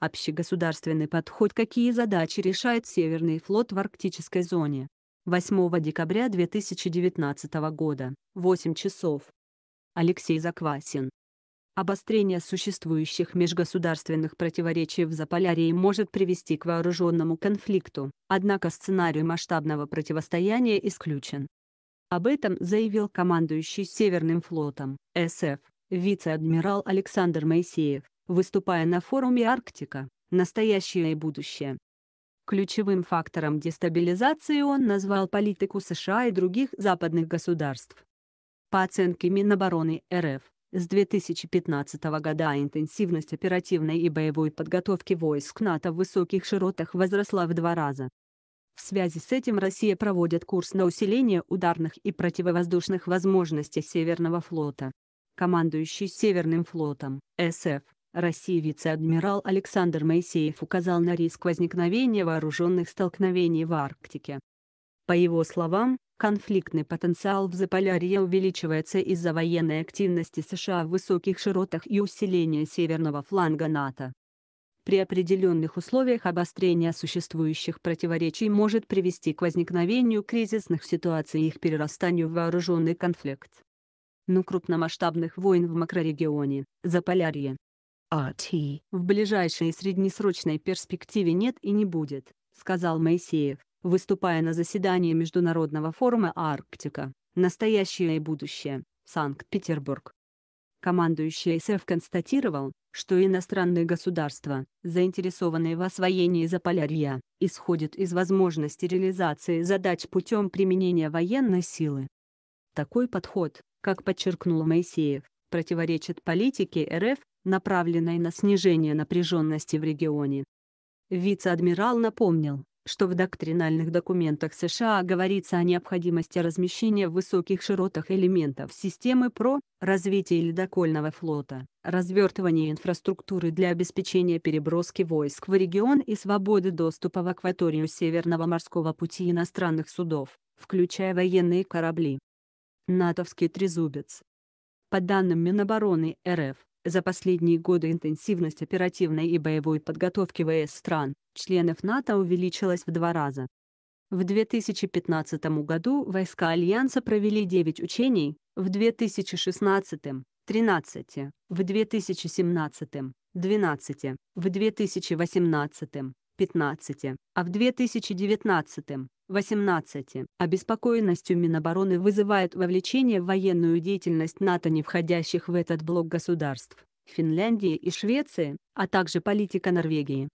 общегосударственный подход «Какие задачи решает Северный флот в арктической зоне?» 8 декабря 2019 года, 8 часов. Алексей Заквасин. Обострение существующих межгосударственных противоречий в Заполярье может привести к вооруженному конфликту, однако сценарий масштабного противостояния исключен. Об этом заявил командующий Северным флотом, СФ, вице-адмирал Александр Моисеев выступая на форуме «Арктика. Настоящее и будущее». Ключевым фактором дестабилизации он назвал политику США и других западных государств. По оценке Минобороны РФ, с 2015 года интенсивность оперативной и боевой подготовки войск НАТО в высоких широтах возросла в два раза. В связи с этим Россия проводит курс на усиление ударных и противовоздушных возможностей Северного флота. Командующий Северным флотом, СФ, России вице-адмирал Александр Моисеев указал на риск возникновения вооруженных столкновений в Арктике. По его словам, конфликтный потенциал в Заполярье увеличивается из-за военной активности США в высоких широтах и усиления северного фланга НАТО. При определенных условиях обострение существующих противоречий может привести к возникновению кризисных ситуаций и их перерастанию в вооруженный конфликт. Но крупномасштабных войн в макрорегионе, Заполярье, RT «А, в ближайшей и среднесрочной перспективе нет и не будет, сказал Моисеев, выступая на заседании Международного форума «Арктика. Настоящее и будущее. Санкт-Петербург». Командующий СФ констатировал, что иностранные государства, заинтересованные в освоении Заполярья, исходят из возможности реализации задач путем применения военной силы. Такой подход, как подчеркнул Моисеев, противоречит политике РФ направленной на снижение напряженности в регионе. Вице-адмирал напомнил, что в доктринальных документах США говорится о необходимости размещения в высоких широтах элементов системы ПРО, развития ледокольного флота, развертывания инфраструктуры для обеспечения переброски войск в регион и свободы доступа в акваторию Северного морского пути иностранных судов, включая военные корабли. НАТОвский трезубец. По данным Минобороны РФ, за последние годы интенсивность оперативной и боевой подготовки ВС стран, членов НАТО увеличилась в два раза. В 2015 году войска Альянса провели 9 учений, в 2016 – 13, в 2017 – 12, в 2018 15, а в 2019 – 18. Обеспокоенностью Минобороны вызывает вовлечение в военную деятельность НАТО не входящих в этот блок государств – Финляндии и Швеции, а также политика Норвегии.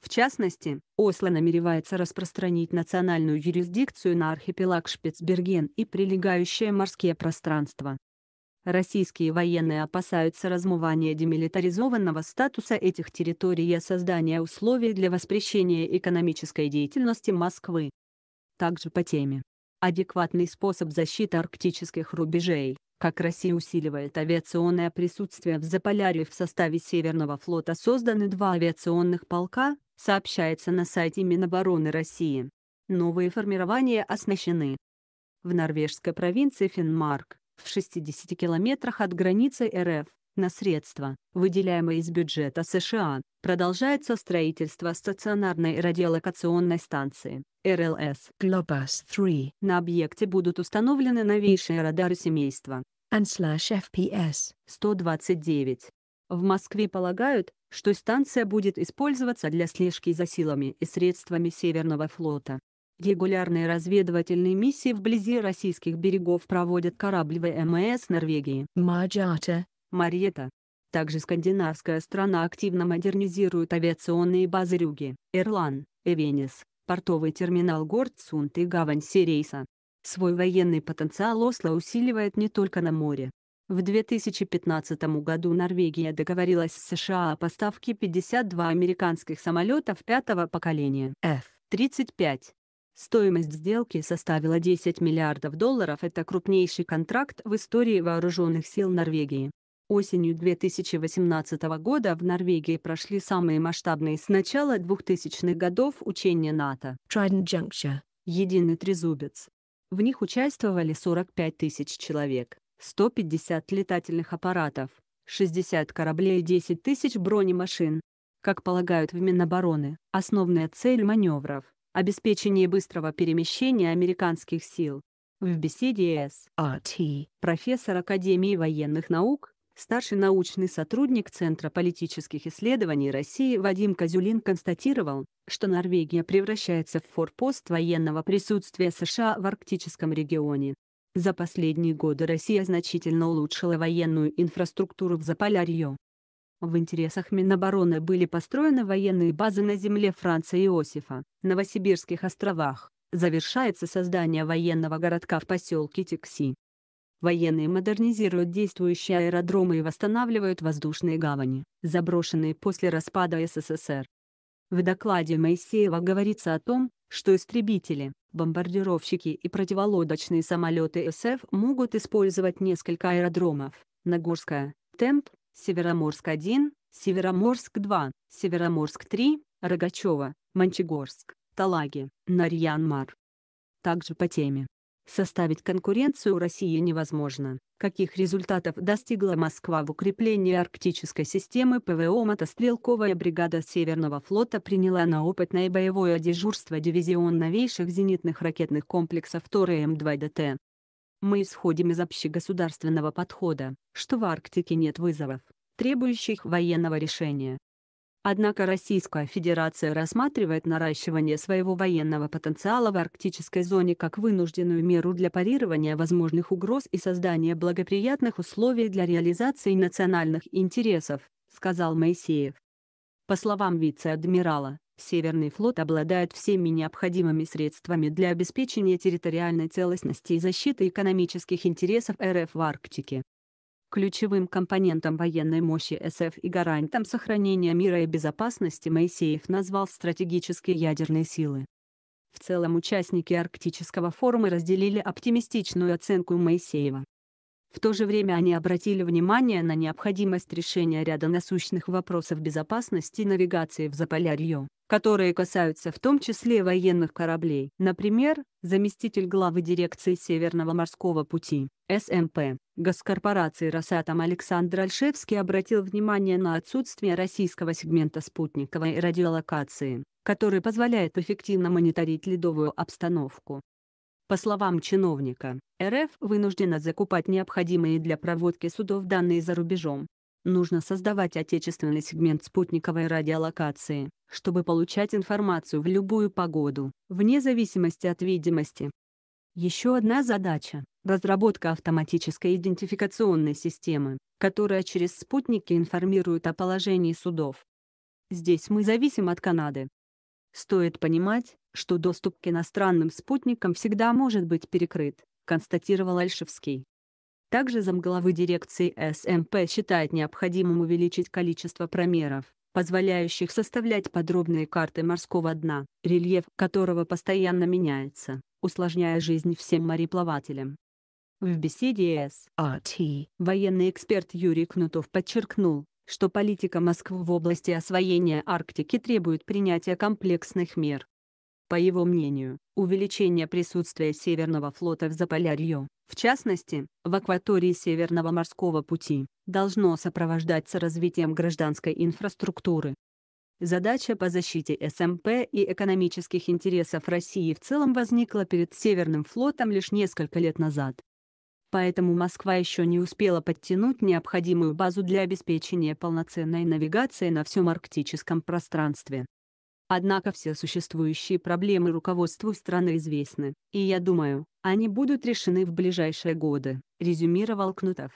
В частности, Осло намеревается распространить национальную юрисдикцию на архипелаг Шпицберген и прилегающее морские пространство. Российские военные опасаются размывания демилитаризованного статуса этих территорий и создания условий для воспрещения экономической деятельности Москвы. Также по теме. Адекватный способ защиты арктических рубежей, как Россия усиливает авиационное присутствие в Заполярье в составе Северного флота созданы два авиационных полка, сообщается на сайте Минобороны России. Новые формирования оснащены. В норвежской провинции Финмарк в 60 километрах от границы РФ на средства, выделяемые из бюджета США, продолжается строительство стационарной радиолокационной станции РЛС Globus 3. На объекте будут установлены новейшие радары семейства FPS-129. В Москве полагают, что станция будет использоваться для слежки за силами и средствами Северного флота. Регулярные разведывательные миссии вблизи российских берегов проводят корабли ВМС Норвегии. Маджата. Мариета. Также скандинавская страна активно модернизирует авиационные базы Рюги, Эрлан, Эвенис, портовый терминал Гордсунт и гавань Сирейса. Свой военный потенциал Осло усиливает не только на море. В 2015 году Норвегия договорилась с США о поставке 52 американских самолетов пятого поколения F-35. Стоимость сделки составила 10 миллиардов долларов. Это крупнейший контракт в истории вооруженных сил Норвегии. Осенью 2018 года в Норвегии прошли самые масштабные с начала 2000-х годов учения НАТО. Trident Juncture. Единый трезубец. В них участвовали 45 тысяч человек, 150 летательных аппаратов, 60 кораблей и 10 тысяч бронемашин. Как полагают в Минобороны, основная цель маневров обеспечении быстрого перемещения американских сил в беседе с А.Т. профессор Академии военных наук, старший научный сотрудник Центра политических исследований России Вадим Козюлин констатировал, что Норвегия превращается в форпост военного присутствия США в арктическом регионе. За последние годы Россия значительно улучшила военную инфраструктуру в Заполярье, в интересах Минобороны были построены военные базы на земле Франца Иосифа, Новосибирских островах. Завершается создание военного городка в поселке Текси. Военные модернизируют действующие аэродромы и восстанавливают воздушные гавани, заброшенные после распада СССР. В докладе Моисеева говорится о том, что истребители, бомбардировщики и противолодочные самолеты СФ могут использовать несколько аэродромов – Нагорская, Темп, Североморск-1, Североморск-2, Североморск-3, Рогачева, Манчегорск, Талаги, Нарьянмар. Также по теме. Составить конкуренцию России невозможно. Каких результатов достигла Москва в укреплении арктической системы ПВО мотострелковая бригада Северного флота приняла на опытное боевое дежурство дивизион новейших зенитных ракетных комплексов ТОР М2ДТ, мы исходим из общегосударственного подхода, что в Арктике нет вызовов, требующих военного решения. Однако Российская Федерация рассматривает наращивание своего военного потенциала в арктической зоне как вынужденную меру для парирования возможных угроз и создания благоприятных условий для реализации национальных интересов, сказал Моисеев. По словам вице-адмирала, Северный флот обладает всеми необходимыми средствами для обеспечения территориальной целостности и защиты экономических интересов РФ в Арктике. Ключевым компонентом военной мощи СФ и гарантом сохранения мира и безопасности Моисеев назвал стратегические ядерные силы. В целом участники Арктического форума разделили оптимистичную оценку Моисеева. В то же время они обратили внимание на необходимость решения ряда насущных вопросов безопасности и навигации в Заполярье которые касаются в том числе военных кораблей. Например, заместитель главы дирекции Северного морского пути СМП Госкорпорации «Росатом» Александр Альшевский обратил внимание на отсутствие российского сегмента спутниковой радиолокации, который позволяет эффективно мониторить ледовую обстановку. По словам чиновника, РФ вынуждена закупать необходимые для проводки судов данные за рубежом, Нужно создавать отечественный сегмент спутниковой радиолокации, чтобы получать информацию в любую погоду, вне зависимости от видимости. Еще одна задача – разработка автоматической идентификационной системы, которая через спутники информирует о положении судов. Здесь мы зависим от Канады. Стоит понимать, что доступ к иностранным спутникам всегда может быть перекрыт, констатировал Альшевский. Также замглавы дирекции СМП эм считает необходимым увеличить количество промеров, позволяющих составлять подробные карты морского дна, рельеф которого постоянно меняется, усложняя жизнь всем мореплавателям. В беседе с АТ военный эксперт Юрий Кнутов подчеркнул, что политика Москвы в области освоения Арктики требует принятия комплексных мер, по его мнению, увеличение присутствия Северного флота в Заполярье, в частности, в акватории Северного морского пути, должно сопровождаться развитием гражданской инфраструктуры. Задача по защите СМП и экономических интересов России в целом возникла перед Северным флотом лишь несколько лет назад. Поэтому Москва еще не успела подтянуть необходимую базу для обеспечения полноценной навигации на всем арктическом пространстве. Однако все существующие проблемы руководству страны известны, и я думаю, они будут решены в ближайшие годы, резюмировал Кнутов.